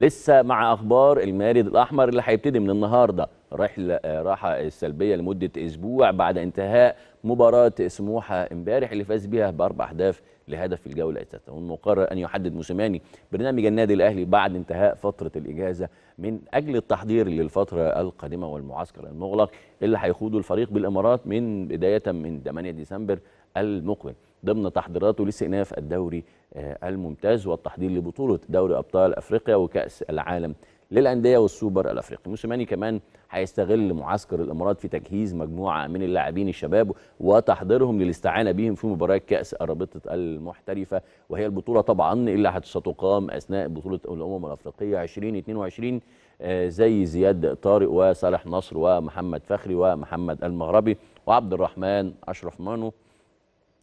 لسه مع اخبار المارد الاحمر اللي هيبتدي من النهارده رحلة آه، راحة سلبية لمدة أسبوع بعد انتهاء مباراة سموحة امبارح اللي فاز بها بأربع أهداف لهدف في الجولة الثالثة والمقرر أن يحدد موسيماني برنامج النادي الأهلي بعد انتهاء فترة الإجازة من أجل التحضير للفترة القادمة والمعسكر المغلق اللي هيخوضه الفريق بالإمارات من بداية من 8 ديسمبر المقبل ضمن تحضيراته لاستئناف الدوري آه، الممتاز والتحضير لبطولة دوري أبطال أفريقيا وكأس العالم للانديه والسوبر الافريقي موسيماني كمان هيستغل معسكر الامارات في تجهيز مجموعه من اللاعبين الشباب وتحضيرهم للاستعانه بهم في مباراه كاس الرابطه المحترفه وهي البطوله طبعا اللي هتستقام اثناء بطوله الامم الافريقيه 2022 آه، زي زياد طارق وصالح نصر ومحمد فخري ومحمد المغربي وعبد الرحمن اشرف مانو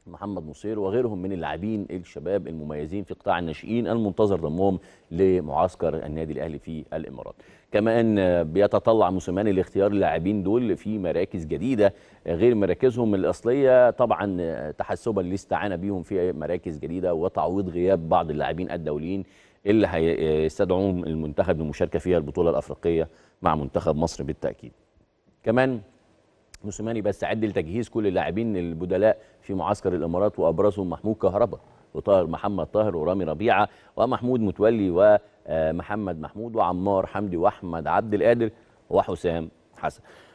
محمد نصير وغيرهم من اللاعبين الشباب المميزين في قطاع الناشئين المنتظر ضمهم لمعسكر النادي الاهلي في الامارات كما ان بيتطلع موسيماني لاختيار اللاعبين دول في مراكز جديده غير مراكزهم الاصليه طبعا تحسبا للاستعانه بيهم في مراكز جديده وتعويض غياب بعض اللاعبين الدوليين اللي هيستدعون المنتخب للمشاركه فيها البطوله الافريقيه مع منتخب مصر بالتاكيد كمان موسيماني بس عدل لتجهيز كل اللاعبين البدلاء في معسكر الامارات وابرزهم محمود كهربا وطاهر محمد طاهر ورامي ربيعه ومحمود متولي ومحمد محمود وعمار حمدي واحمد عبد القادر وحسام حسن